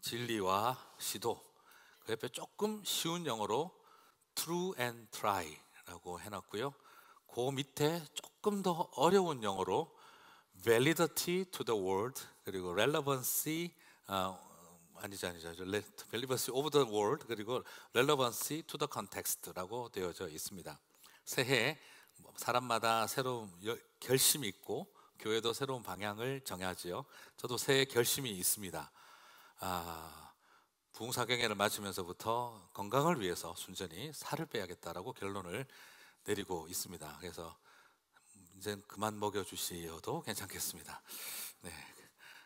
진리와 시도. 그 옆에 조금 쉬운 영어로 true and try라고 해놨고요. 그 밑에 조금 더 어려운 영어로 validity to the world 그리고 relevancy 어, 아니죠 아니죠 relevancy of the world 그리고 relevancy to the context라고 되어져 있습니다. 새해 뭐 사람마다 새로운 결심이 있고 교회도 새로운 방향을 정하지요. 저도 새해 결심이 있습니다. 아, 부흥사경회를 마치면서부터 건강을 위해서 순전히 살을 빼야겠다라고 결론을 내리고 있습니다. 그래서 이제 그만 먹여 주시어도 괜찮겠습니다. 네.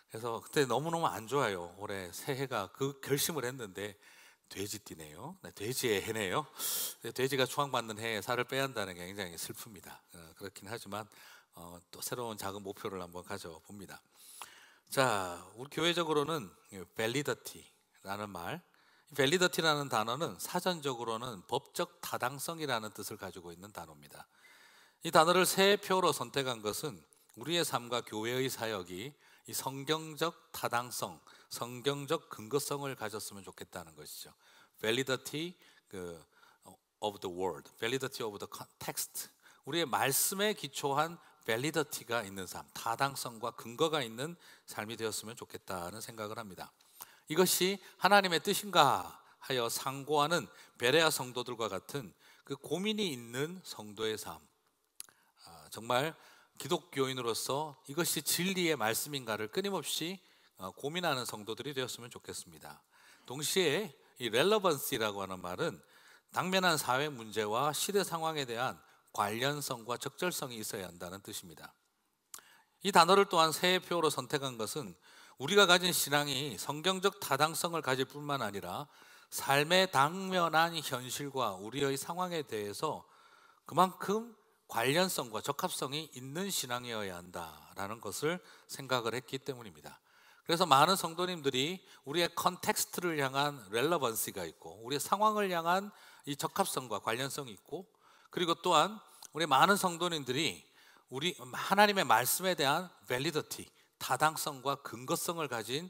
그래서 그때 너무너무 안 좋아요. 올해 새해가 그 결심을 했는데 돼지띠네요. 네, 돼지의 해네요. 돼지가 추앙받는 해에 살을 빼야 한다는 게 굉장히 슬픕니다. 어, 그렇긴 하지만 어, 또 새로운 작은 목표를 한번 가져봅니다. 자, 우리 교회적으로는 밸리더티라는 말, 밸리더티라는 단어는 사전적으로는 법적 타당성이라는 뜻을 가지고 있는 단어입니다. 이 단어를 세 표로 선택한 것은 우리의 삶과 교회의 사역이 이 성경적 타당성, 성경적 근거성을 가졌으면 좋겠다는 것이죠. validity 그, 어, of the word, validity of the text. 우리의 말씀에 기초한 밸리더티가 있는 삶, 타당성과 근거가 있는 삶이 되었으면 좋겠다는 생각을 합니다. 이것이 하나님의 뜻인가 하여 상고하는 베레아 성도들과 같은 그 고민이 있는 성도의 삶. 아, 정말 기독교인으로서 이것이 진리의 말씀인가를 끊임없이 어, 고민하는 성도들이 되었으면 좋겠습니다. 동시에 이 렐러번스라고 하는 말은 당면한 사회 문제와 시대 상황에 대한 관련성과 적절성이 있어야 한다는 뜻입니다. 이 단어를 또한 세 표로 선택한 것은 우리가 가진 신앙이 성경적 타당성을 가질 뿐만 아니라 삶의 당면한 현실과 우리의 상황에 대해서 그만큼 관련성과 적합성이 있는 신앙이어야 한다라는 것을 생각을 했기 때문입니다. 그래서 많은 성도님들이 우리의 컨텍스트를 향한 렐러번스가 있고 우리의 상황을 향한 이 적합성과 관련성이 있고 그리고 또한 우리 많은 성도님들이 우리 하나님의 말씀에 대한 밸리더티, 타당성과 근거성을 가진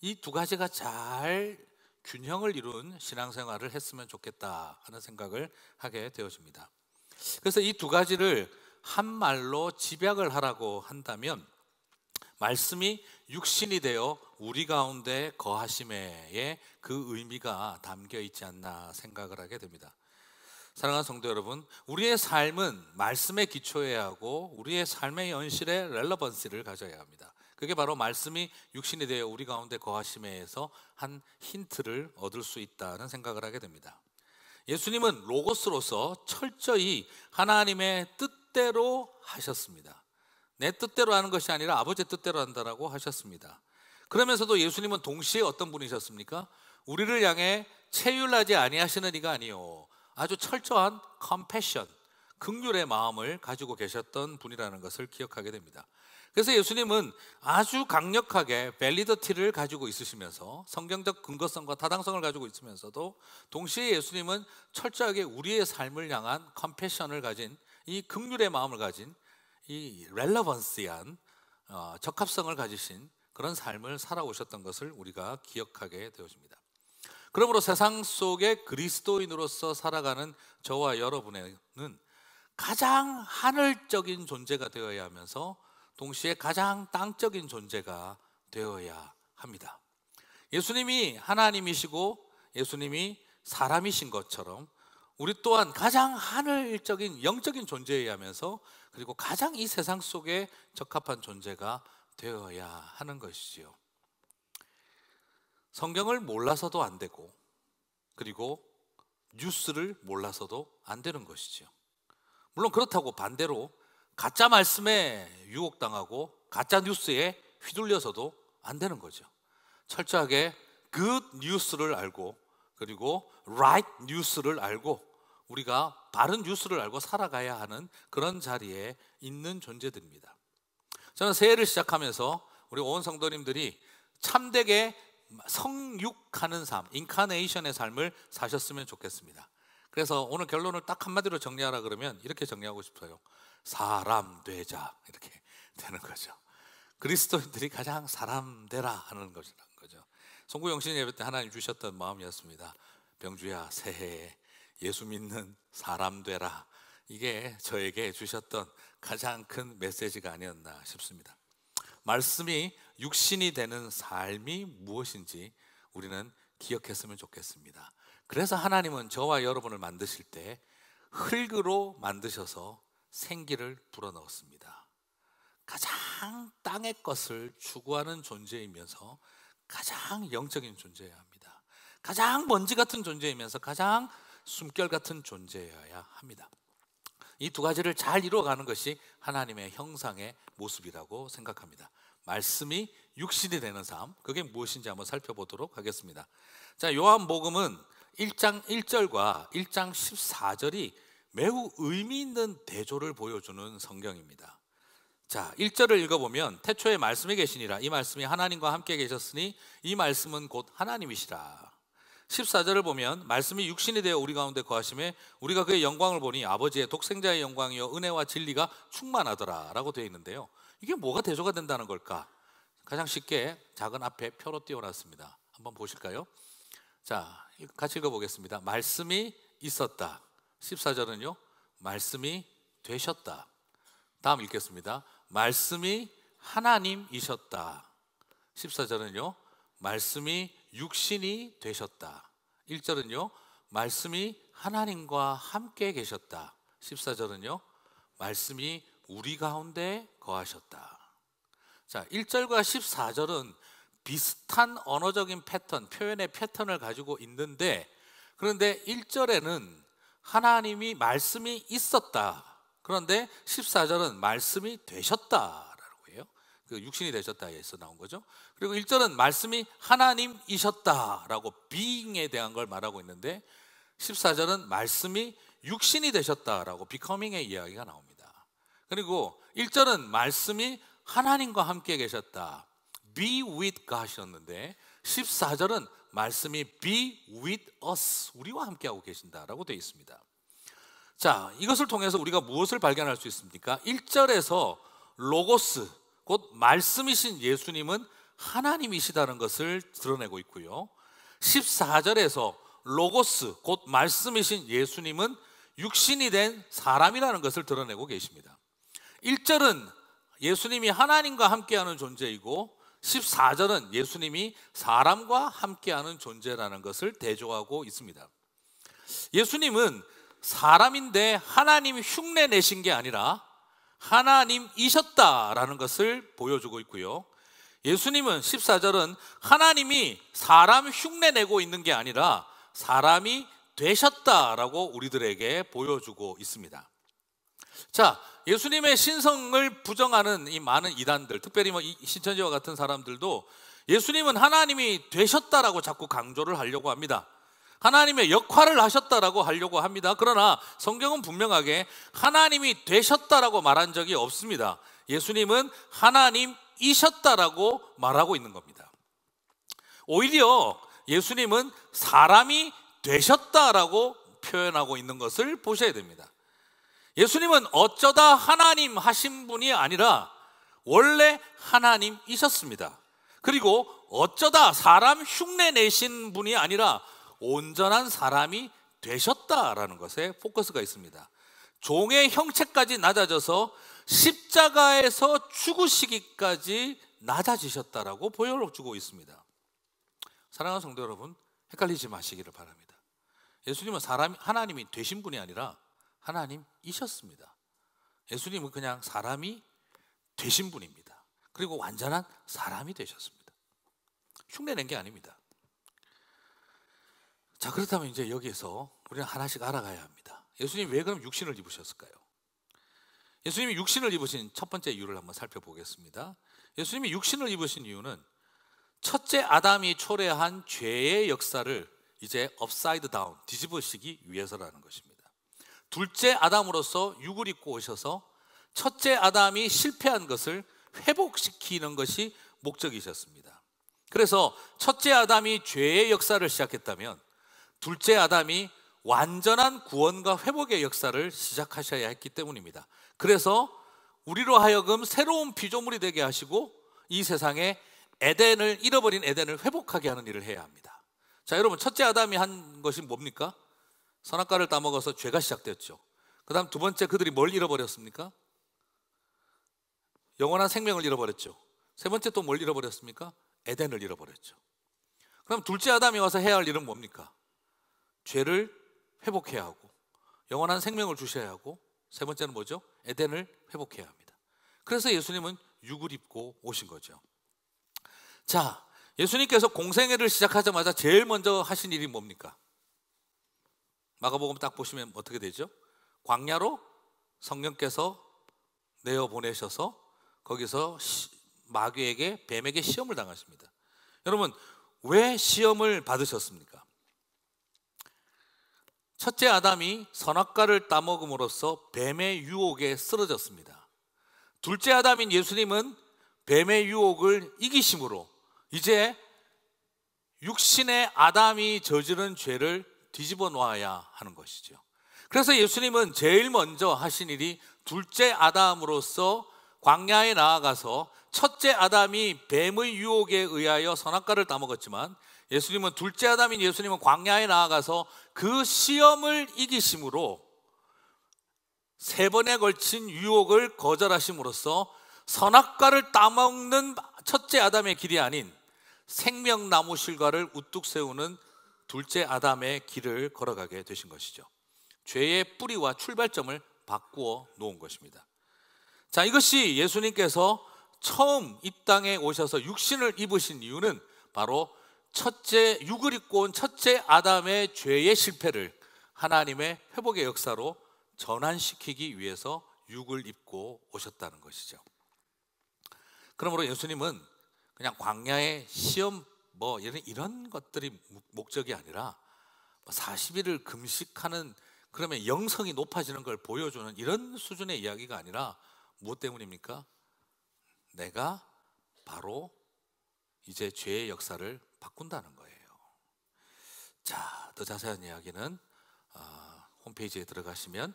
이 두 가지가 잘 균형을 이룬 신앙생활을 했으면 좋겠다 하는 생각을 하게 되어집니다. 그래서 이 두 가지를 한 말로 집약을 하라고 한다면 말씀이 육신이 되어 우리 가운데 거하심에의 그 의미가 담겨 있지 않나 생각을 하게 됩니다. 사랑하는 성도 여러분, 우리의 삶은 말씀에 기초해야 하고 우리의 삶의 현실에 렐러번스를 가져야 합니다. 그게 바로 말씀이 육신이 되어 우리 가운데 거하심에서 한 힌트를 얻을 수 있다는 생각을 하게 됩니다. 예수님은 로고스로서 철저히 하나님의 뜻대로 하셨습니다. 내 뜻대로 하는 것이 아니라 아버지 의 뜻대로 한다라고 하셨습니다. 그러면서도 예수님은 동시에 어떤 분이셨습니까? 우리를 향해 체휼하지 아니하시는 이가 아니요 아주 철저한 컴패션, 극률의 마음을 가지고 계셨던 분이라는 것을 기억하게 됩니다. 그래서 예수님은 아주 강력하게 밸리더티를 가지고 있으시면서 성경적 근거성과 타당성을 가지고 있으면서도 동시에 예수님은 철저하게 우리의 삶을 향한 컴패션을 가진 이 극률의 마음을 가진 이 렐러번스한 어, 적합성을 가지신 그런 삶을 살아오셨던 것을 우리가 기억하게 되어집니다. 그러므로 세상 속에 그리스도인으로서 살아가는 저와 여러분에는 가장 하늘적인 존재가 되어야 하면서 동시에 가장 땅적인 존재가 되어야 합니다. 예수님이 하나님이시고 예수님이 사람이신 것처럼 우리 또한 가장 하늘적인 영적인 존재여 하면서 그리고 가장 이 세상 속에 적합한 존재가 되어야 하는 것이지요. 성경을 몰라서도 안 되고 그리고 뉴스를 몰라서도 안 되는 것이죠. 물론 그렇다고 반대로 가짜 말씀에 유혹당하고 가짜 뉴스에 휘둘려서도 안 되는 거죠. 철저하게 good 뉴스를 알고 그리고 right 뉴스를 알고 우리가 바른 뉴스를 알고 살아가야 하는 그런 자리에 있는 존재들입니다. 저는 새해를 시작하면서 우리 온 성도님들이 참되게 성육하는 삶, 인카네이션의 삶을 사셨으면 좋겠습니다. 그래서 오늘 결론을 딱 한마디로 정리하라 그러면 이렇게 정리하고 싶어요. 사람 되자 이렇게 되는 거죠. 그리스도인들이 가장 사람 되라 하는 것이란 거죠. 송구 영신 예배 때 하나님 주셨던 마음이었습니다. 병주야 새해에 예수 믿는 사람 되라. 이게 저에게 주셨던 가장 큰 메시지가 아니었나 싶습니다. 말씀이 육신이 되는 삶이 무엇인지 우리는 기억했으면 좋겠습니다. 그래서 하나님은 저와 여러분을 만드실 때 흙으로 만드셔서 생기를 불어넣었습니다. 가장 땅의 것을 추구하는 존재이면서 가장 영적인 존재여야 합니다. 가장 먼지 같은 존재이면서 가장 숨결 같은 존재여야 합니다. 이두 가지를 잘 이루어가는 것이 하나님의 형상의 모습이라고 생각합니다. 말씀이 육신이 되는 삶, 그게 무엇인지 한번 살펴보도록 하겠습니다. 자, 요한복음은 1장 1절과 1장 14절이 매우 의미 있는 대조를 보여주는 성경입니다. 자, 1절을 읽어보면 태초에 말씀이 계시니라 이 말씀이 하나님과 함께 계셨으니 이 말씀은 곧 하나님이시라. 14절을 보면 말씀이 육신이 되어 우리 가운데 거하심에 우리가 그의 영광을 보니 아버지의 독생자의 영광이요 은혜와 진리가 충만하더라라고 되어 있는데요. 이게 뭐가 대조가 된다는 걸까? 가장 쉽게 작은 앞에 표로 띄워놨습니다. 한번 보실까요? 자, 같이 읽어보겠습니다. 말씀이 있었다. 14절은요. 말씀이 되셨다. 다음 읽겠습니다. 말씀이 하나님이셨다. 14절은요. 말씀이 육신이 되셨다. 1절은요. 말씀이 하나님과 함께 계셨다. 14절은요. 말씀이 우리 가운데 거하셨다. 자, 1절과 14절은 비슷한 언어적인 패턴, 표현의 패턴을 가지고 있는데 그런데 1절에는 하나님이 말씀이 있었다. 그런데 14절은 말씀이 되셨다. 그 육신이 되셨다에 서 나온 거죠. 그리고 1절은 말씀이 하나님이셨다라고 being에 대한 걸 말하고 있는데 14절은 말씀이 육신이 되셨다라고 becoming의 이야기가 나옵니다. 그리고 1절은 말씀이 하나님과 함께 계셨다. be with God이었는데 14절은 말씀이 be with us 우리와 함께하고 계신다라고 되어 있습니다. 자, 이것을 통해서 우리가 무엇을 발견할 수 있습니까? 1절에서 로고스 곧 말씀이신 예수님은 하나님이시다는 것을 드러내고 있고요. 14절에서 로고스 곧 말씀이신 예수님은 육신이 된 사람이라는 것을 드러내고 계십니다. 1절은 예수님이 하나님과 함께하는 존재이고 14절은 예수님이 사람과 함께하는 존재라는 것을 대조하고 있습니다. 예수님은 사람인데 하나님 흉내 내신 게 아니라 하나님이셨다라는 것을 보여주고 있고요. 예수님은 14절은 하나님이 사람 흉내 내고 있는 게 아니라 사람이 되셨다라고 우리들에게 보여주고 있습니다. 자, 예수님의 신성을 부정하는 이 많은 이단들, 특별히 뭐 신천지와 같은 사람들도 예수님은 하나님이 되셨다라고 자꾸 강조를 하려고 합니다. 하나님의 역할을 하셨다라고 하려고 합니다. 그러나 성경은 분명하게 하나님이 되셨다라고 말한 적이 없습니다. 예수님은 하나님이셨다라고 말하고 있는 겁니다. 오히려 예수님은 사람이 되셨다라고 표현하고 있는 것을 보셔야 됩니다. 예수님은 어쩌다 하나님 하신 분이 아니라 원래 하나님이셨습니다. 그리고 어쩌다 사람 흉내 내신 분이 아니라 온전한 사람이 되셨다라는 것에 포커스가 있습니다. 종의 형체까지 낮아져서 십자가에서 죽으시기까지 낮아지셨다라고 보혈 주고 있습니다. 사랑하는 성도 여러분, 헷갈리지 마시기를 바랍니다. 예수님은 사람 하나님이 되신 분이 아니라 하나님이셨습니다. 예수님은 그냥 사람이 되신 분입니다. 그리고 완전한 사람이 되셨습니다. 흉내낸 게 아닙니다. 자, 그렇다면 이제 여기에서 우리는 하나씩 알아가야 합니다. 예수님 왜 그럼 육신을 입으셨을까요? 예수님이 육신을 입으신 첫 번째 이유를 한번 살펴보겠습니다. 예수님이 육신을 입으신 이유는 첫째 아담이 초래한 죄의 역사를 이제 업사이드 다운 뒤집으시기 위해서라는 것입니다. 둘째 아담으로서 육을 입고 오셔서 첫째 아담이 실패한 것을 회복시키는 것이 목적이셨습니다. 그래서 첫째 아담이 죄의 역사를 시작했다면 둘째 아담이 완전한 구원과 회복의 역사를 시작하셔야 했기 때문입니다. 그래서 우리로 하여금 새로운 피조물이 되게 하시고 이 세상에 에덴을 잃어버린 에덴을 회복하게 하는 일을 해야 합니다. 자, 여러분 첫째 아담이 한 것이 뭡니까? 선악과를 따먹어서 죄가 시작되었죠. 그다음 두 번째 그들이 뭘 잃어버렸습니까? 영원한 생명을 잃어버렸죠. 세 번째 또 뭘 잃어버렸습니까? 에덴을 잃어버렸죠. 그럼 둘째 아담이 와서 해야 할 일은 뭡니까? 죄를 회복해야 하고 영원한 생명을 주셔야 하고 세 번째는 뭐죠? 에덴을 회복해야 합니다. 그래서 예수님은 육을 입고 오신 거죠. 자, 예수님께서 공생애를 시작하자마자 제일 먼저 하신 일이 뭡니까? 마가복음 딱 보시면 어떻게 되죠? 광야로 성령께서 내어 보내셔서 거기서 마귀에게 뱀에게 시험을 당하십니다. 여러분 왜 시험을 받으셨습니까? 첫째 아담이 선악과를 따먹음으로써 뱀의 유혹에 쓰러졌습니다. 둘째 아담인 예수님은 뱀의 유혹을 이기심으로 이제 육신의 아담이 저지른 죄를 뒤집어 놓아야 하는 것이죠. 그래서 예수님은 제일 먼저 하신 일이 둘째 아담으로서 광야에 나아가서 첫째 아담이 뱀의 유혹에 의하여 선악과를 따먹었지만 예수님은 둘째 아담인 예수님은 광야에 나아가서 그 시험을 이기심으로 세 번에 걸친 유혹을 거절하심으로써 선악과를 따먹는 첫째 아담의 길이 아닌 생명나무 실과를 우뚝 세우는 둘째 아담의 길을 걸어가게 되신 것이죠. 죄의 뿌리와 출발점을 바꾸어 놓은 것입니다. 자, 이것이 예수님께서 처음 이 땅에 오셔서 육신을 입으신 이유는 바로 첫째 육을 입고 온 첫째 아담의 죄의 실패를 하나님의 회복의 역사로 전환시키기 위해서 육을 입고 오셨다는 것이죠. 그러므로 예수님은 그냥 광야의 시험 뭐 이런 이런 것들이 목적이 아니라 40일을 뭐 금식하는 그러면 영성이 높아지는 걸 보여주는 이런 수준의 이야기가 아니라 무엇 때문입니까? 내가 바로 이제 죄의 역사를 바꾼다는 거예요. 자, 더 자세한 이야기는 어, 홈페이지에 들어가시면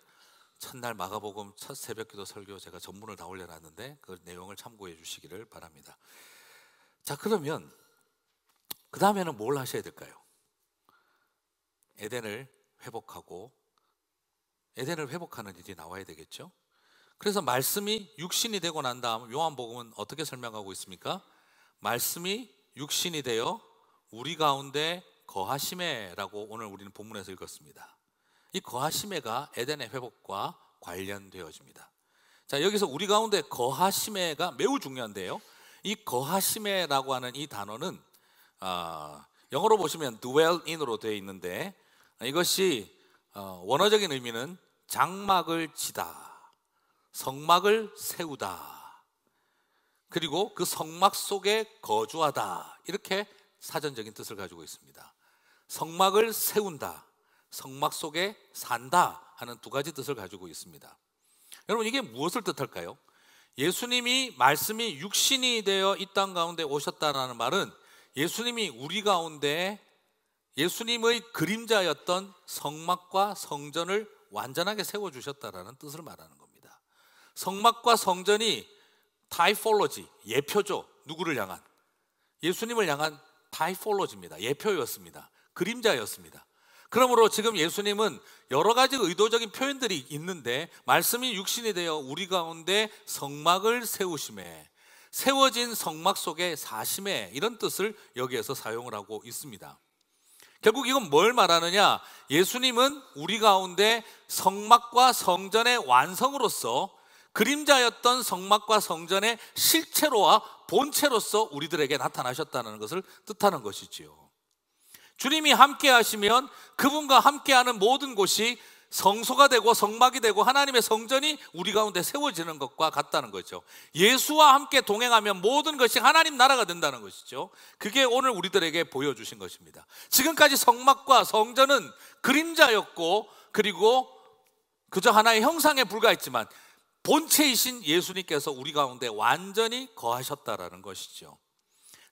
첫날 마가복음 첫 새벽기도 설교 제가 전문을 다 올려놨는데 그 내용을 참고해 주시기를 바랍니다. 자, 그러면 그 다음에는 뭘 하셔야 될까요? 에덴을 회복하고 에덴을 회복하는 일이 나와야 되겠죠. 그래서 말씀이 육신이 되고 난 다음 요한복음은 어떻게 설명하고 있습니까? 말씀이 육신이 되어 우리 가운데 거하심에라고 오늘 우리는 본문에서 읽었습니다. 이 거하심에가 에덴의 회복과 관련되어집니다. 자, 여기서 우리 가운데 거하심에가 매우 중요한데요. 이 거하심에라고 하는 이 단어는 어, 영어로 보시면 dwell in으로 되어 있는데 이것이 어, 원어적인 의미는 장막을 치다, 성막을 세우다, 그리고 그 성막 속에 거주하다 이렇게 사전적인 뜻을 가지고 있습니다. 성막을 세운다, 성막 속에 산다 하는 두 가지 뜻을 가지고 있습니다. 여러분 이게 무엇을 뜻할까요? 예수님이 말씀이 육신이 되어 이 땅 가운데 오셨다라는 말은 예수님이 우리 가운데 예수님의 그림자였던 성막과 성전을 완전하게 세워 주셨다라는 뜻을 말하는 겁니다. 성막과 성전이 타이폴로지 예표죠. 누구를 향한 예수님을 향한 다이폴로즈입니다 예표였습니다. 그림자였습니다. 그러므로 지금 예수님은 여러 가지 의도적인 표현들이 있는데 말씀이 육신이 되어 우리 가운데 성막을 세우심에 세워진 성막 속에 사심에 이런 뜻을 여기에서 사용을 하고 있습니다. 결국 이건 뭘 말하느냐? 예수님은 우리 가운데 성막과 성전의 완성으로서 그림자였던 성막과 성전의 실체로와 본체로서 우리들에게 나타나셨다는 것을 뜻하는 것이지요. 주님이 함께 하시면 그분과 함께하는 모든 곳이 성소가 되고 성막이 되고 하나님의 성전이 우리 가운데 세워지는 것과 같다는 거죠. 예수와 함께 동행하면 모든 것이 하나님 나라가 된다는 것이죠. 그게 오늘 우리들에게 보여주신 것입니다. 지금까지 성막과 성전은 그림자였고 그리고 그저 하나의 형상에 불과했지만 본체이신 예수님께서 우리 가운데 완전히 거하셨다라는 것이죠.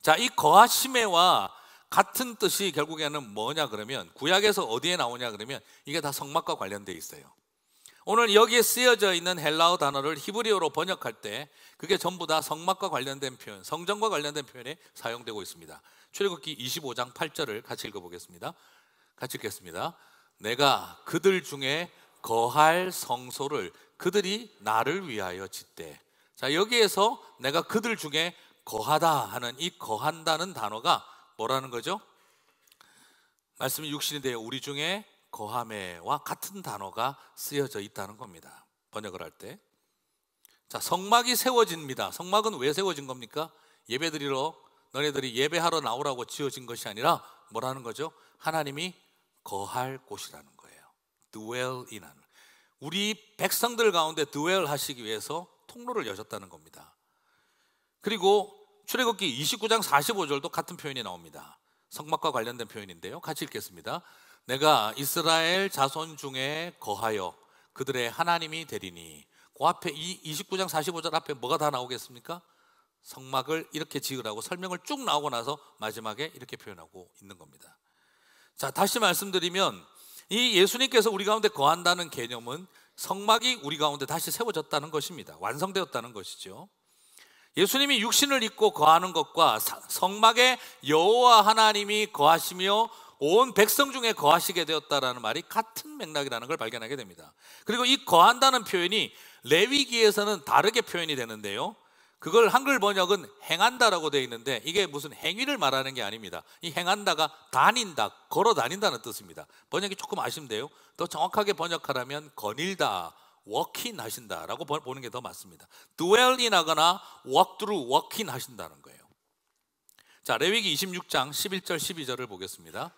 자, 이 거하심에와 같은 뜻이 결국에는 뭐냐 그러면 구약에서 어디에 나오냐 그러면 이게 다 성막과 관련돼 있어요. 오늘 여기에 쓰여져 있는 헬라어 단어를 히브리어로 번역할 때 그게 전부 다 성막과 관련된 표현, 성전과 관련된 표현에 사용되고 있습니다. 출애굽기 25장 8절을 같이 읽어 보겠습니다. 같이 읽겠습니다. 내가 그들 중에 거할 성소를 그들이 나를 위하여 짓되 자 여기에서 내가 그들 중에 거하다 하는 이 거한다는 단어가 뭐라는 거죠? 말씀이 육신이 되어 우리 중에 거함에와 같은 단어가 쓰여져 있다는 겁니다. 번역을 할 때. 자, 성막이 세워집니다. 성막은 왜 세워진 겁니까? 예배드리러 너네들이 예배하러 나오라고 지어진 것이 아니라 뭐라는 거죠? 하나님이 거할 곳이라는 거예요. dwell in 하는 우리 백성들 가운데 드웰 하시기 위해서 통로를 여셨다는 겁니다. 그리고 출애굽기 29장 45절도 같은 표현이 나옵니다. 성막과 관련된 표현인데요. 같이 읽겠습니다. 내가 이스라엘 자손 중에 거하여 그들의 하나님이 되리니 그 앞에 이 29장 45절 앞에 뭐가 다 나오겠습니까? 성막을 이렇게 지으라고 설명을 쭉 나오고 나서 마지막에 이렇게 표현하고 있는 겁니다. 자, 다시 말씀드리면 이 예수님께서 우리 가운데 거한다는 개념은 성막이 우리 가운데 다시 세워졌다는 것입니다. 완성되었다는 것이죠. 예수님이 육신을 입고 거하는 것과 성막에 여호와 하나님이 거하시며 온 백성 중에 거하시게 되었다라는 말이 같은 맥락이라는 걸 발견하게 됩니다. 그리고 이 거한다는 표현이 레위기에서는 다르게 표현이 되는데요. 그걸 한글 번역은 행한다라고 되어 있는데 이게 무슨 행위를 말하는 게 아닙니다. 이 행한다가 다닌다, 걸어 다닌다는 뜻입니다. 번역이 조금 아쉽네요. 더 정확하게 번역하라면 거닐다, 워킹 하신다라고 보는 게 더 맞습니다. dwell in 하거나 walk through, walking 하신다는 거예요. 자, 레위기 26장 11절 12절을 보겠습니다.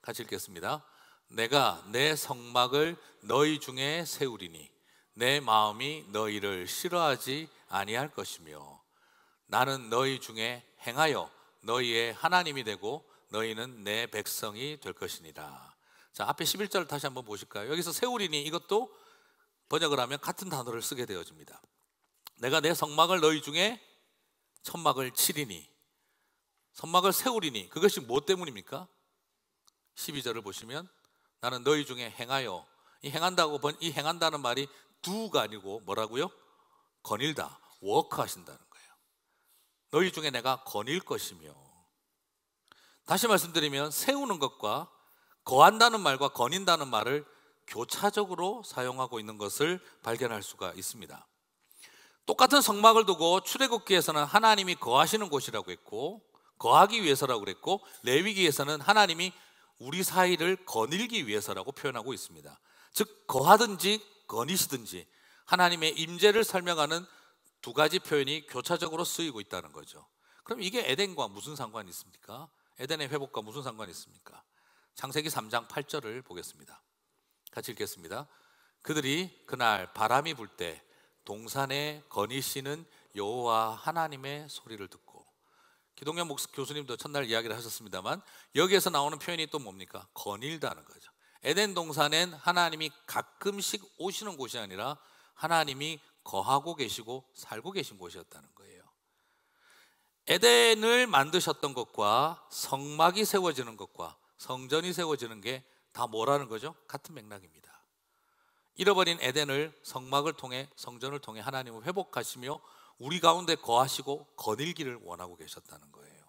같이 읽겠습니다. 내가 내 성막을 너희 중에 세우리니 내 마음이 너희를 싫어하지 아니할 것이며 나는 너희 중에 행하여 너희의 하나님이 되고 너희는 내 백성이 될 것이니라. 자, 앞에 11절 다시 한번 보실까요? 여기서 세우리니 이것도 번역을 하면 같은 단어를 쓰게 되어집니다. 내가 내 성막을 너희 중에 천막을 치리니 성막을 세우리니 그것이 뭐 때문입니까? 12절을 보시면 나는 너희 중에 행하여 이 행한다고 번, 이 행한다는 말이 두가 아니고 뭐라고요? 거닐다, 워크하신다는 거예요. 너희 중에 내가 거닐 것이며. 다시 말씀드리면 세우는 것과 거한다는 말과 거닌다는 말을 교차적으로 사용하고 있는 것을 발견할 수가 있습니다. 똑같은 성막을 두고 출애굽기에서는 하나님이 거하시는 곳이라고 했고 거하기 위해서라고 그랬고 레위기에서는 하나님이 우리 사이를 거닐기 위해서라고 표현하고 있습니다. 즉 거하든지 거니시든지 하나님의 임재를 설명하는 두 가지 표현이 교차적으로 쓰이고 있다는 거죠. 그럼 이게 에덴과 무슨 상관이 있습니까? 에덴의 회복과 무슨 상관이 있습니까? 창세기 3장 8절을 보겠습니다. 같이 읽겠습니다. 그들이 그날 바람이 불 때 동산에 거니시는 여호와 하나님의 소리를 듣고 기동현 목사 교수님도 첫날 이야기를 하셨습니다만 여기에서 나오는 표현이 또 뭡니까? 거닐다는 거죠. 에덴 동산엔 하나님이 가끔씩 오시는 곳이 아니라 하나님이 거하고 계시고 살고 계신 곳이었다는 거예요. 에덴을 만드셨던 것과 성막이 세워지는 것과 성전이 세워지는 게 다 뭐라는 거죠? 같은 맥락입니다. 잃어버린 에덴을 성막을 통해 성전을 통해 하나님을 회복하시며 우리 가운데 거하시고 거닐기를 원하고 계셨다는 거예요.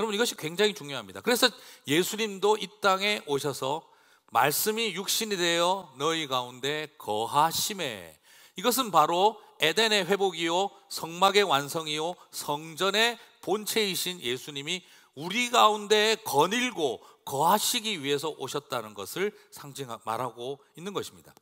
여러분 이것이 굉장히 중요합니다. 그래서 예수님도 이 땅에 오셔서 말씀이 육신이 되어 너희 가운데 거하심에 이것은 바로 에덴의 회복이요 성막의 완성이요 성전의 본체이신 예수님이 우리 가운데 거닐고 거하시기 위해서 오셨다는 것을 상징 말하고 있는 것입니다.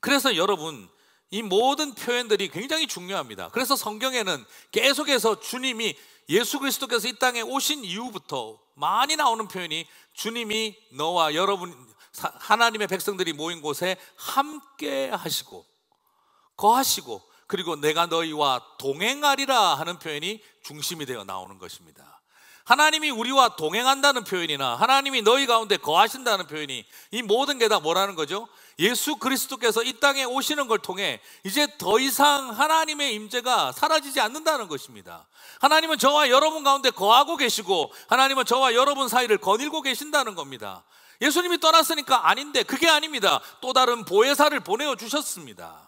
그래서 여러분 이 모든 표현들이 굉장히 중요합니다. 그래서 성경에는 계속해서 주님이 예수 그리스도께서 이 땅에 오신 이후부터 많이 나오는 표현이 주님이 너와 여러분 하나님의 백성들이 모인 곳에 함께 하시고 거하시고 그리고 내가 너희와 동행하리라 하는 표현이 중심이 되어 나오는 것입니다. 하나님이 우리와 동행한다는 표현이나 하나님이 너희 가운데 거하신다는 표현이 이 모든 게 다 뭐라는 거죠? 예수 그리스도께서 이 땅에 오시는 걸 통해 이제 더 이상 하나님의 임재가 사라지지 않는다는 것입니다. 하나님은 저와 여러분 가운데 거하고 계시고 하나님은 저와 여러분 사이를 거닐고 계신다는 겁니다. 예수님이 떠났으니까 아닌데 그게 아닙니다. 또 다른 보혜사를 보내어 주셨습니다.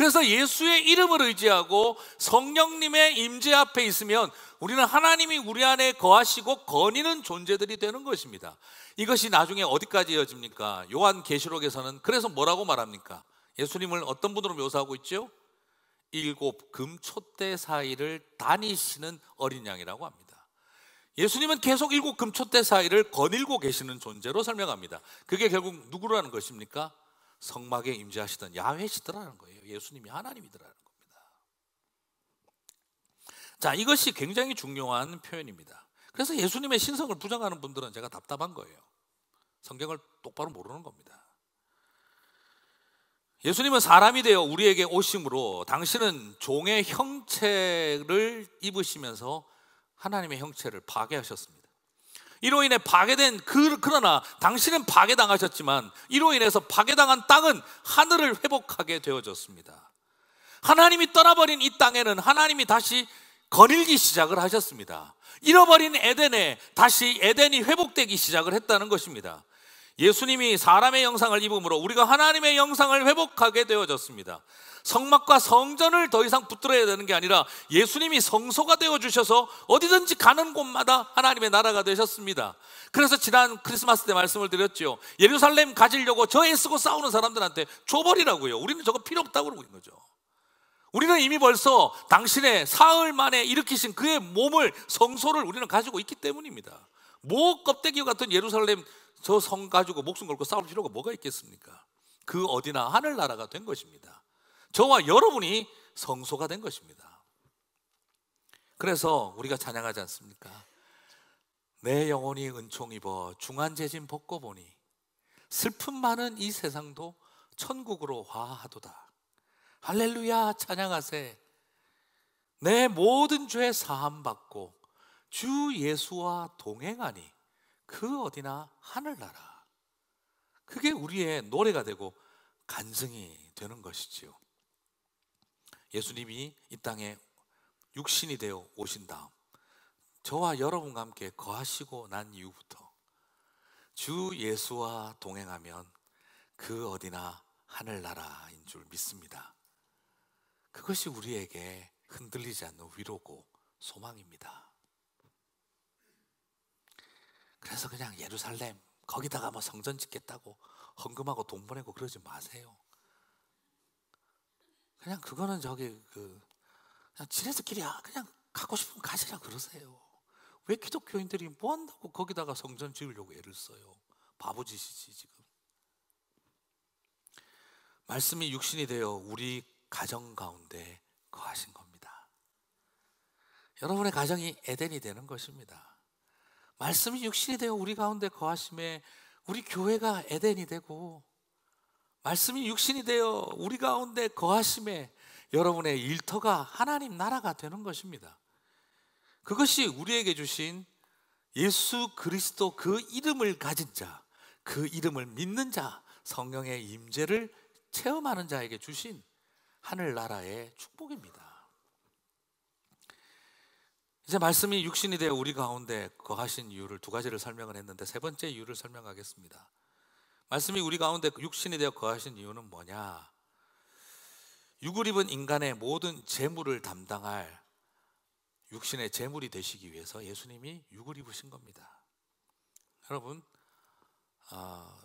그래서 예수의 이름을 의지하고 성령님의 임재 앞에 있으면 우리는 하나님이 우리 안에 거하시고 거니는 존재들이 되는 것입니다. 이것이 나중에 어디까지 이어집니까? 요한 계시록에서는 그래서 뭐라고 말합니까? 예수님을 어떤 분으로 묘사하고 있죠? 일곱 금초대 사이를 다니시는 어린 양이라고 합니다. 예수님은 계속 일곱 금초대 사이를 거닐고 계시는 존재로 설명합니다. 그게 결국 누구라는 것입니까? 성막에 임재하시던 야훼시더라는 거예요. 예수님이 하나님이더라는 겁니다. 자, 이것이 굉장히 중요한 표현입니다. 그래서 예수님의 신성을 부정하는 분들은 제가 답답한 거예요. 성경을 똑바로 모르는 겁니다. 예수님은 사람이 되어 우리에게 오심으로 당신은 종의 형체를 입으시면서 하나님의 형체를 파괴하셨습니다. 이로 인해 파괴된 그, 그러나 당신은 파괴당하셨지만 이로 인해서 파괴당한 땅은 하늘을 회복하게 되어졌습니다. 하나님이 떠나버린 이 땅에는 하나님이 다시 거닐기 시작을 하셨습니다. 잃어버린 에덴에 다시 에덴이 회복되기 시작을 했다는 것입니다. 예수님이 사람의 영상을 입음으로 우리가 하나님의 영상을 회복하게 되어졌습니다. 성막과 성전을 더 이상 붙들어야 되는 게 아니라 예수님이 성소가 되어 주셔서 어디든지 가는 곳마다 하나님의 나라가 되셨습니다. 그래서 지난 크리스마스 때 말씀을 드렸죠. 예루살렘 가지려고 저 애쓰고 싸우는 사람들한테 줘버리라고요. 우리는 저거 필요 없다고 그러고 있는 거죠. 우리는 이미 벌써 당신의 사흘 만에 일으키신 그의 몸을 성소를 우리는 가지고 있기 때문입니다. 뭐 껍데기 같은 예루살렘 저 성 가지고 목숨 걸고 싸울 필요가 뭐가 있겠습니까? 그 어디나 하늘나라가 된 것입니다. 저와 여러분이 성소가 된 것입니다. 그래서 우리가 찬양하지 않습니까? 내 영혼이 은총 입어 중한 재진 벗고 보니 슬픔 많은 이 세상도 천국으로 화하도다. 할렐루야 찬양하세. 내 모든 죄 사함 받고 주 예수와 동행하니 그 어디나 하늘나라. 그게 우리의 노래가 되고 간증이 되는 것이지요. 예수님이 이 땅에 육신이 되어 오신 다음 저와 여러분과 함께 거하시고 난 이후부터 주 예수와 동행하면 그 어디나 하늘나라인 줄 믿습니다. 그것이 우리에게 흔들리지 않는 위로고 소망입니다. 그래서 그냥 예루살렘 거기다가 뭐 성전 짓겠다고 헌금하고 돈 보내고 그러지 마세요. 그냥 그거는 저기 그 그냥 지네들끼리야 그냥 갖고 싶으면 가시라 그러세요. 왜 기독교인들이 뭐 한다고 거기다가 성전 지으려고 애를 써요? 바보짓이지 지금. 말씀이 육신이 되어 우리 가정 가운데 거하신 겁니다. 여러분의 가정이 에덴이 되는 것입니다. 말씀이 육신이 되어 우리 가운데 거하심에 우리 교회가 에덴이 되고 말씀이 육신이 되어 우리 가운데 거하심에 여러분의 일터가 하나님 나라가 되는 것입니다. 그것이 우리에게 주신 예수 그리스도 그 이름을 가진 자, 그 이름을 믿는 자, 성령의 임재를 체험하는 자에게 주신 하늘 나라의 축복입니다. 이제 말씀이 육신이 되어 우리 가운데 거하신 이유를 두 가지를 설명을 했는데 세 번째 이유를 설명하겠습니다. 말씀이 우리 가운데 육신이 되어 거하신 이유는 뭐냐? 육을 입은 인간의 모든 재물을 담당할 육신의 재물이 되시기 위해서 예수님이 육을 입으신 겁니다. 여러분, 어,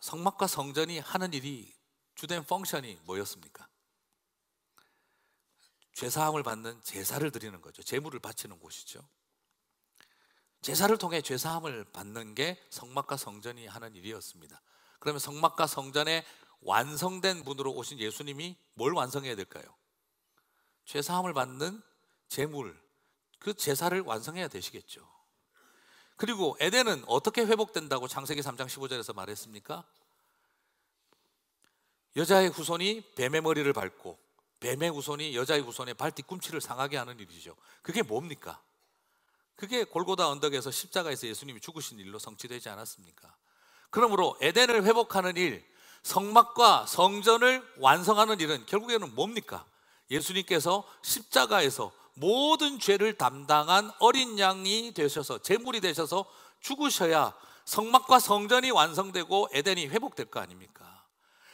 성막과 성전이 하는 일이 주된 펑션이 뭐였습니까? 죄사함을 받는 제사를 드리는 거죠. 제물을 바치는 곳이죠. 제사를 통해 죄사함을 받는 게 성막과 성전이 하는 일이었습니다. 그러면 성막과 성전에 완성된 분으로 오신 예수님이 뭘 완성해야 될까요? 죄사함을 받는 제물, 그 제사를 완성해야 되시겠죠. 그리고 에덴은 어떻게 회복된다고 장세기 3장 15절에서 말했습니까? 여자의 후손이 뱀의 머리를 밟고 뱀의 후손이 여자의 후손의 발 뒤꿈치를 상하게 하는 일이죠. 그게 뭡니까? 그게 골고다 언덕에서 십자가에서 예수님이 죽으신 일로 성취되지 않았습니까? 그러므로 에덴을 회복하는 일, 성막과 성전을 완성하는 일은 결국에는 뭡니까? 예수님께서 십자가에서 모든 죄를 담당한 어린 양이 되셔서 제물이 되셔서 죽으셔야 성막과 성전이 완성되고 에덴이 회복될 거 아닙니까?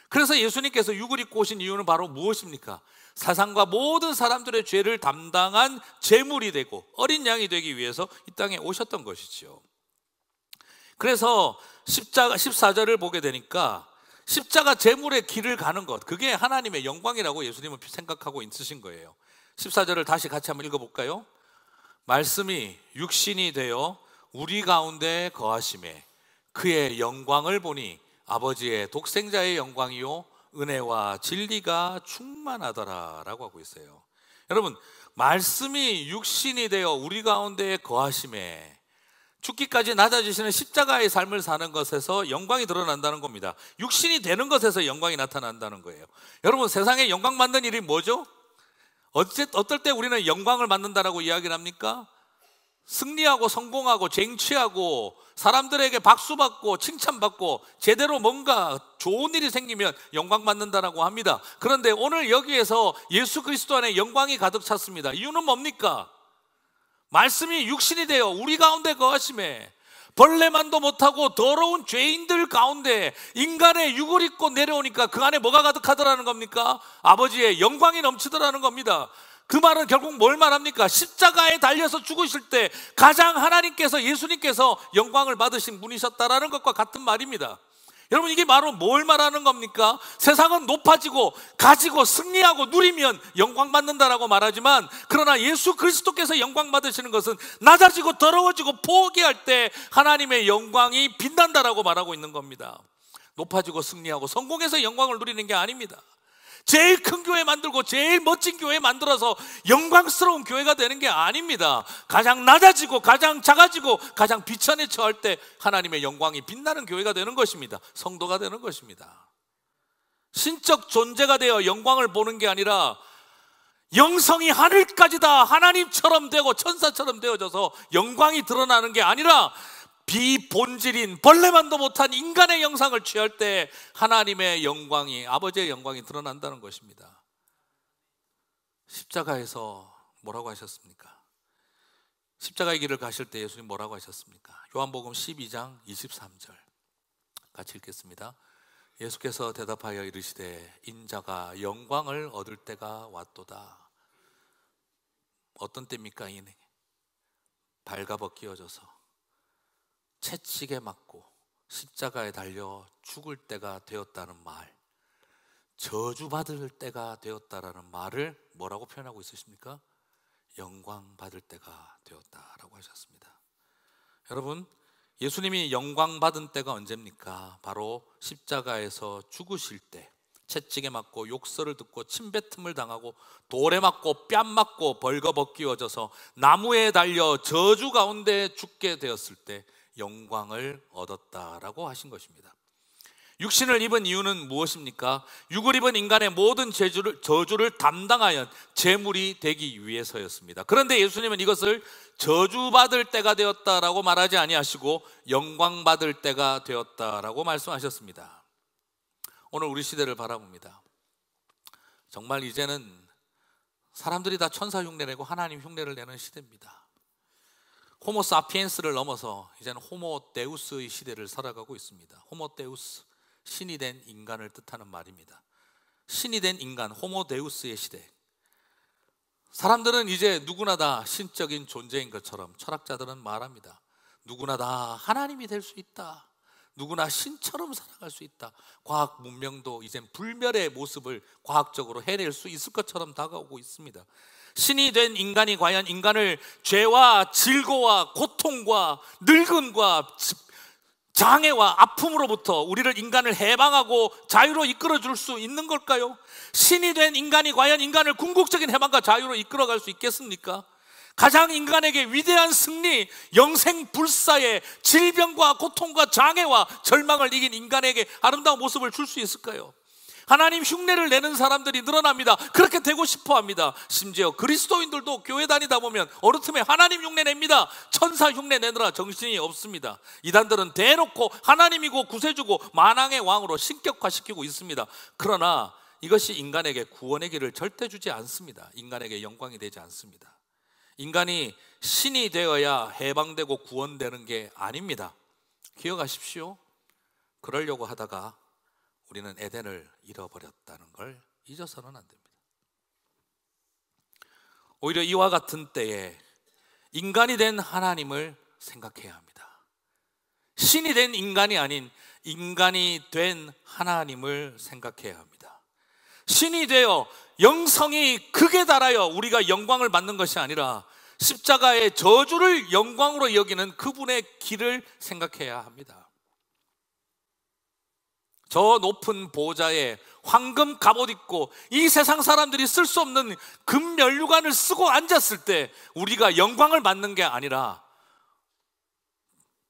그래서 예수님께서 육을 입고 오신 이유는 바로 무엇입니까? 사상과 모든 사람들의 죄를 담당한 제물이 되고 어린 양이 되기 위해서 이 땅에 오셨던 것이지요. 그래서 십자가 14절을 보게 되니까 십자가 제물의 길을 가는 것 그게 하나님의 영광이라고 예수님은 생각하고 있으신 거예요. 14절을 다시 같이 한번 읽어 볼까요? 말씀이 육신이 되어 우리 가운데 거하심에 그의 영광을 보니 아버지의 독생자의 영광이요 은혜와 진리가 충만하더라라고 하고 있어요. 여러분 말씀이 육신이 되어 우리 가운데 거하심에 죽기까지 낮아지시는 십자가의 삶을 사는 것에서 영광이 드러난다는 겁니다. 육신이 되는 것에서 영광이 나타난다는 거예요. 여러분 세상에 영광 만든 일이 뭐죠? 어째, 어떨 때 우리는 영광을 만든다라고 이야기를 합니까? 승리하고 성공하고 쟁취하고 사람들에게 박수받고 칭찬받고 제대로 뭔가 좋은 일이 생기면 영광받는다라고 합니다. 그런데 오늘 여기에서 예수 그리스도 안에 영광이 가득 찼습니다. 이유는 뭡니까? 말씀이 육신이 되어 우리 가운데 거하심에 벌레만도 못하고 더러운 죄인들 가운데 인간의 육을 입고 내려오니까 그 안에 뭐가 가득하더라는 겁니까? 아버지의 영광이 넘치더라는 겁니다. 그 말은 결국 뭘 말합니까? 십자가에 달려서 죽으실 때 가장 하나님께서 예수님께서 영광을 받으신 분이셨다라는 것과 같은 말입니다. 여러분 이게 바로 뭘 말하는 겁니까? 세상은 높아지고 가지고 승리하고 누리면 영광 받는다라고 말하지만 그러나 예수 그리스도께서 영광 받으시는 것은 낮아지고 더러워지고 포기할 때 하나님의 영광이 빛난다라고 말하고 있는 겁니다. 높아지고 승리하고 성공해서 영광을 누리는 게 아닙니다. 제일 큰 교회 만들고 제일 멋진 교회 만들어서 영광스러운 교회가 되는 게 아닙니다. 가장 낮아지고 가장 작아지고 가장 비천에 처할 때 하나님의 영광이 빛나는 교회가 되는 것입니다. 성도가 되는 것입니다. 신적 존재가 되어 영광을 보는 게 아니라 영성이 하늘까지 다 하나님처럼 되고 천사처럼 되어져서 영광이 드러나는 게 아니라 비본질인 벌레만도 못한 인간의 영상을 취할 때 하나님의 영광이 아버지의 영광이 드러난다는 것입니다. 십자가에서 뭐라고 하셨습니까? 십자가의 길을 가실 때 예수님 뭐라고 하셨습니까? 요한복음 12장 23절 같이 읽겠습니다. 예수께서 대답하여 이르시되 인자가 영광을 얻을 때가 왔도다. 어떤 때입니까? 이내 발가벗 끼어져서 채찍에 맞고 십자가에 달려 죽을 때가 되었다는 말, 저주받을 때가 되었다라는 말을 뭐라고 표현하고 있으십니까? 영광받을 때가 되었다라고 하셨습니다. 여러분, 예수님이 영광받은 때가 언제입니까? 바로 십자가에서 죽으실 때, 채찍에 맞고 욕설을 듣고 침뱉음을 당하고 돌에 맞고 뺨 맞고 벌거벗기어져서 나무에 달려 저주 가운데 죽게 되었을 때 영광을 얻었다라고 하신 것입니다. 육신을 입은 이유는 무엇입니까? 육을 입은 인간의 모든 재주를, 저주를 담당하여 재물이 되기 위해서였습니다. 그런데 예수님은 이것을 저주받을 때가 되었다라고 말하지 아니하시고 영광받을 때가 되었다라고 말씀하셨습니다. 오늘 우리 시대를 바라봅니다. 정말 이제는 사람들이 다 천사 흉내내고 하나님 흉내를 내는 시대입니다. 호모 사피엔스를 넘어서 이제는 호모 데우스의 시대를 살아가고 있습니다. 호모 데우스, 신이 된 인간을 뜻하는 말입니다. 신이 된 인간, 호모 데우스의 시대. 사람들은 이제 누구나 다 신적인 존재인 것처럼 철학자들은 말합니다. 누구나 다 하나님이 될 수 있다. 누구나 신처럼 살아갈 수 있다. 과학 문명도 이젠 불멸의 모습을 과학적으로 해낼 수 있을 것처럼 다가오고 있습니다. 신이 된 인간이 과연 인간을 죄와 질고와 고통과 늙음과 장애와 아픔으로부터 우리를 인간을 해방하고 자유로 이끌어 줄 수 있는 걸까요? 신이 된 인간이 과연 인간을 궁극적인 해방과 자유로 이끌어 갈 수 있겠습니까? 가장 인간에게 위대한 승리, 영생 불사의 질병과 고통과 장애와 절망을 이긴 인간에게 아름다운 모습을 줄 수 있을까요? 하나님 흉내를 내는 사람들이 늘어납니다. 그렇게 되고 싶어 합니다. 심지어 그리스도인들도 교회 다니다 보면 어느 틈에 하나님 흉내 냅니다. 천사 흉내 내느라 정신이 없습니다. 이단들은 대놓고 하나님이고 구세주고 만왕의 왕으로 신격화시키고 있습니다. 그러나 이것이 인간에게 구원의 길을 절대 주지 않습니다. 인간에게 영광이 되지 않습니다. 인간이 신이 되어야 해방되고 구원되는 게 아닙니다. 기억하십시오. 그러려고 하다가 우리는 에덴을 잃어버렸다는 걸 잊어서는 안 됩니다. 오히려 이와 같은 때에 인간이 된 하나님을 생각해야 합니다. 신이 된 인간이 아닌 인간이 된 하나님을 생각해야 합니다. 신이 되어 영성이 극에 달하여 우리가 영광을 받는 것이 아니라 십자가의 저주를 영광으로 여기는 그분의 길을 생각해야 합니다. 저 높은 보좌에 황금 갑옷 입고 이 세상 사람들이 쓸 수 없는 금멸류관을 쓰고 앉았을 때 우리가 영광을 받는 게 아니라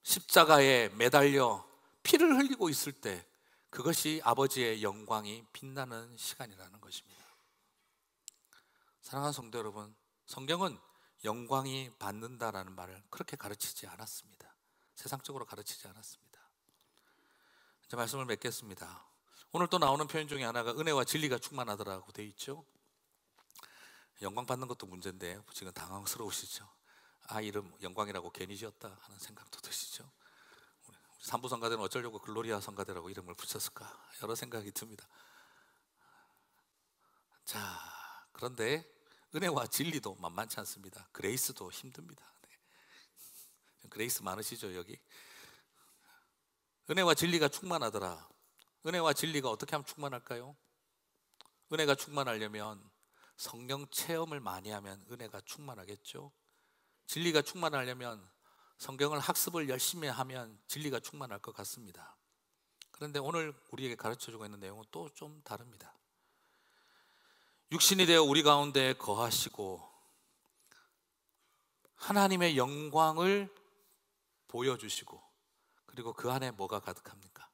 십자가에 매달려 피를 흘리고 있을 때 그것이 아버지의 영광이 빛나는 시간이라는 것입니다. 사랑하는 성도 여러분, 성경은 영광이 받는다라는 말을 그렇게 가르치지 않았습니다. 세상적으로 가르치지 않았습니다. 이제 말씀을 맺겠습니다. 오늘 또 나오는 표현 중에 하나가 은혜와 진리가 충만하더라고 돼 있죠. 영광 받는 것도 문제인데 지금 당황스러우시죠. 아 이름 영광이라고 괜히 지었다 하는 생각도 드시죠. 삼부 성가대는 어쩌려고 글로리아 성가대라고 이름을 붙였을까 여러 생각이 듭니다. 자 그런데 은혜와 진리도 만만치 않습니다. 그레이스도 힘듭니다. 네. 그레이스 많으시죠 여기? 은혜와 진리가 충만하더라. 은혜와 진리가 어떻게 하면 충만할까요? 은혜가 충만하려면 성령 체험을 많이 하면 은혜가 충만하겠죠. 진리가 충만하려면 성경을 학습을 열심히 하면 진리가 충만할 것 같습니다. 그런데 오늘 우리에게 가르쳐 주고 있는 내용은 또 좀 다릅니다. 육신이 되어 우리 가운데 거하시고 하나님의 영광을 보여주시고 그리고 그 안에 뭐가 가득합니까?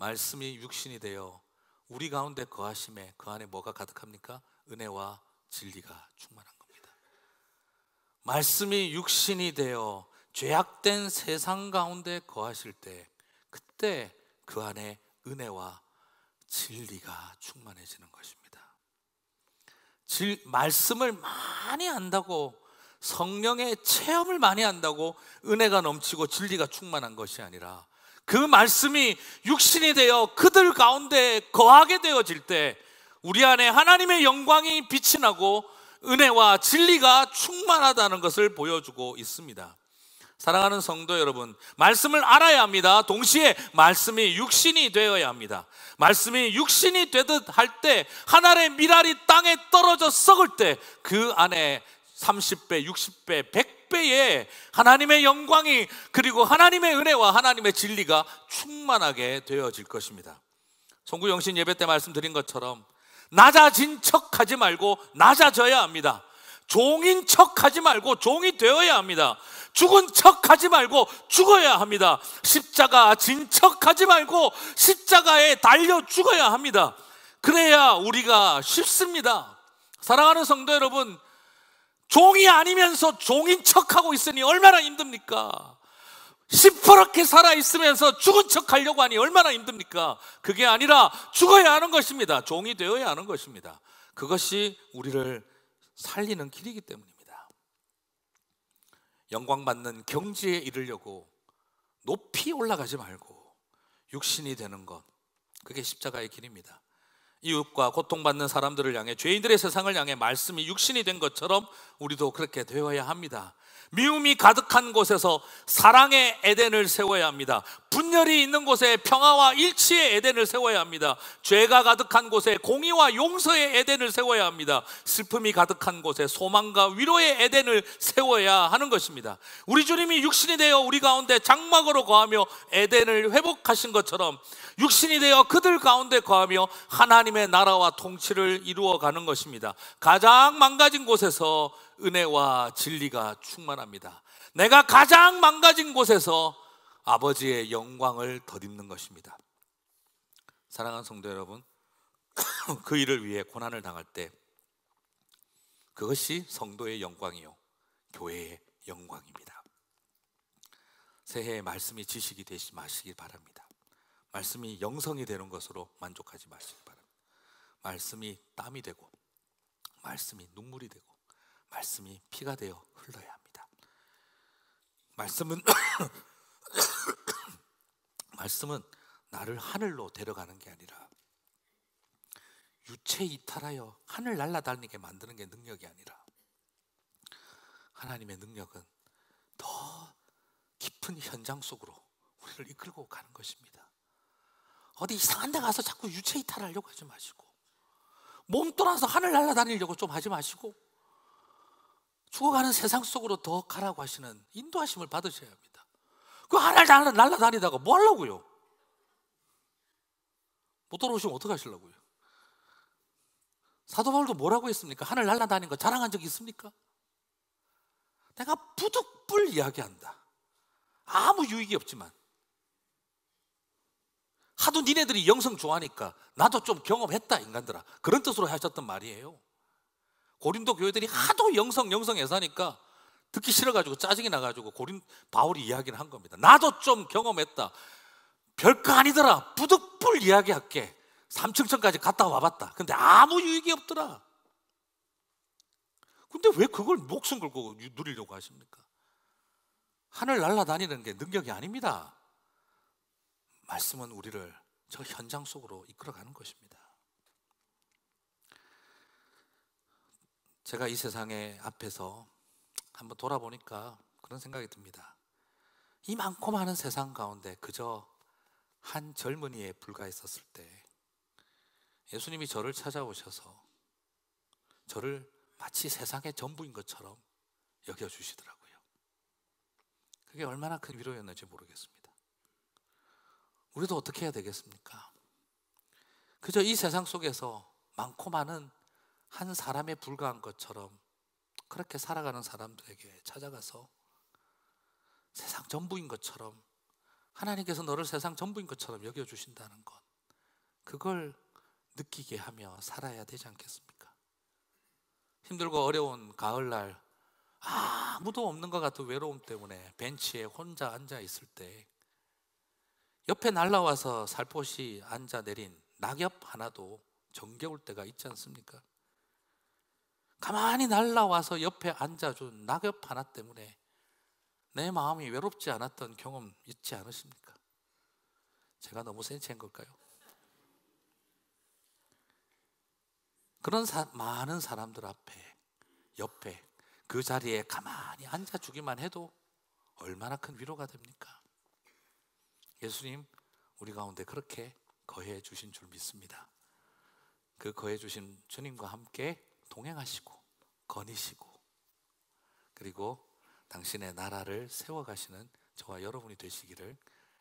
말씀이 육신이 되어 우리 가운데 거하심에 그 안에 뭐가 가득합니까? 은혜와 진리가 충만한 겁니다. 말씀이 육신이 되어 죄악된 세상 가운데 거하실 때 그때 그 안에 은혜와 진리가 충만해지는 것입니다. 질, 말씀을 많이 안다고 성령의 체험을 많이 한다고 은혜가 넘치고 진리가 충만한 것이 아니라 그 말씀이 육신이 되어 그들 가운데 거하게 되어질 때 우리 안에 하나님의 영광이 빛이 나고 은혜와 진리가 충만하다는 것을 보여주고 있습니다. 사랑하는 성도 여러분, 말씀을 알아야 합니다. 동시에 말씀이 육신이 되어야 합니다. 말씀이 육신이 되듯 할 때, 하늘의 미랄이 땅에 떨어져 썩을 때, 그 안에 30배, 60배, 100배의 하나님의 영광이 그리고 하나님의 은혜와 하나님의 진리가 충만하게 되어질 것입니다. 송구 영신 예배 때 말씀드린 것처럼 낮아진 척 하지 말고 낮아져야 합니다. 종인 척 하지 말고 종이 되어야 합니다. 죽은 척 하지 말고 죽어야 합니다. 십자가 진척 하지 말고 십자가에 달려 죽어야 합니다. 그래야 우리가 쉽습니다. 사랑하는 성도 여러분, 종이 아니면서 종인 척하고 있으니 얼마나 힘듭니까? 시퍼렇게 살아있으면서 죽은 척 하려고 하니 얼마나 힘듭니까? 그게 아니라 죽어야 하는 것입니다. 종이 되어야 하는 것입니다. 그것이 우리를 살리는 길이기 때문입니다. 영광받는 경지에 이르려고 높이 올라가지 말고 육신이 되는 것. 그게 십자가의 길입니다. 이웃과 고통받는 사람들을 향해 죄인들의 세상을 향해 말씀이 육신이 된 것처럼 우리도 그렇게 되어야 합니다. 미움이 가득한 곳에서 사랑의 에덴을 세워야 합니다. 분열이 있는 곳에 평화와 일치의 에덴을 세워야 합니다. 죄가 가득한 곳에 공의와 용서의 에덴을 세워야 합니다. 슬픔이 가득한 곳에 소망과 위로의 에덴을 세워야 하는 것입니다. 우리 주님이 육신이 되어 우리 가운데 장막으로 거하며 에덴을 회복하신 것처럼 육신이 되어 그들 가운데 거하며 하나님의 나라와 통치를 이루어 가는 것입니다. 가장 망가진 곳에서 은혜와 진리가 충만합니다. 내가 가장 망가진 곳에서 아버지의 영광을 덧입는 것입니다. 사랑하는 성도 여러분, 그 일을 위해 고난을 당할 때 그것이 성도의 영광이요 교회의 영광입니다. 새해에 말씀이 지식이 되시 마시길 바랍니다. 말씀이 영성이 되는 것으로 만족하지 마시길 바랍니다. 말씀이 땀이 되고 말씀이 눈물이 되고 말씀이 피가 되어 흘러야 합니다. 말씀은 말씀은 나를 하늘로 데려가는 게 아니라 유체 이탈하여 하늘 날아다니게 만드는 게 능력이 아니라 하나님의 능력은 더 깊은 현장 속으로 우리를 이끌고 가는 것입니다. 어디 이상한 데 가서 자꾸 유체 이탈하려고 하지 마시고 몸 돌아서 하늘 날아다니려고 좀 하지 마시고 죽어가는 세상 속으로 더 가라고 하시는 인도하심을 받으셔야 합니다. 그 하늘 날라다니다가 뭐 하려고요? 못 돌아오시면 어떡하시려고요? 사도 바울도 뭐라고 했습니까? 하늘 날라다닌 거 자랑한 적 있습니까? 내가 부득불 이야기한다. 아무 유익이 없지만. 하도 니네들이 영성 좋아하니까 나도 좀 경험했다, 인간들아. 그런 뜻으로 하셨던 말이에요. 고린도 교회들이 하도 영성 영성해서 하니까 듣기 싫어가지고 짜증이 나가지고 고린 바울이 이야기를 한 겁니다. 나도 좀 경험했다. 별거 아니더라. 부득불 이야기할게. 3층천까지 갔다 와봤다. 근데 아무 유익이 없더라. 근데 왜 그걸 목숨 걸고 누리려고 하십니까? 하늘 날아다니는 게 능력이 아닙니다. 말씀은 우리를 저 현장 속으로 이끌어가는 것입니다. 제가 이세상에 앞에서 한번 돌아보니까 그런 생각이 듭니다. 이 많고 많은 세상 가운데 그저 한 젊은이에 불과했었을 때 예수님이 저를 찾아오셔서 저를 마치 세상의 전부인 것처럼 여겨주시더라고요. 그게 얼마나 큰 위로였는지 모르겠습니다. 우리도 어떻게 해야 되겠습니까? 그저 이 세상 속에서 많고 많은 한 사람에 불과한 것처럼 그렇게 살아가는 사람들에게 찾아가서 세상 전부인 것처럼 하나님께서 너를 세상 전부인 것처럼 여겨주신다는 것 그걸 느끼게 하며 살아야 되지 않겠습니까? 힘들고 어려운 가을날 아무도 없는 것 같은 외로움 때문에 벤치에 혼자 앉아 있을 때 옆에 날라와서 살포시 앉아 내린 낙엽 하나도 정겨울 때가 있지 않습니까? 가만히 날라와서 옆에 앉아준 낙엽 하나 때문에 내 마음이 외롭지 않았던 경험 있지 않으십니까? 제가 너무 센치한 걸까요? 그런 사, 많은 사람들 앞에, 옆에, 그 자리에 가만히 앉아주기만 해도 얼마나 큰 위로가 됩니까? 예수님, 우리 가운데 그렇게 거해 주신 줄 믿습니다. 그 거해 주신 주님과 함께 동행하시고 거니시고 그리고 당신의 나라를 세워가시는 저와 여러분이 되시기를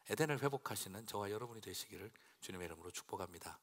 에덴을 회복하시는 저와 여러분이 되시기를 주님의 이름으로 축복합니다.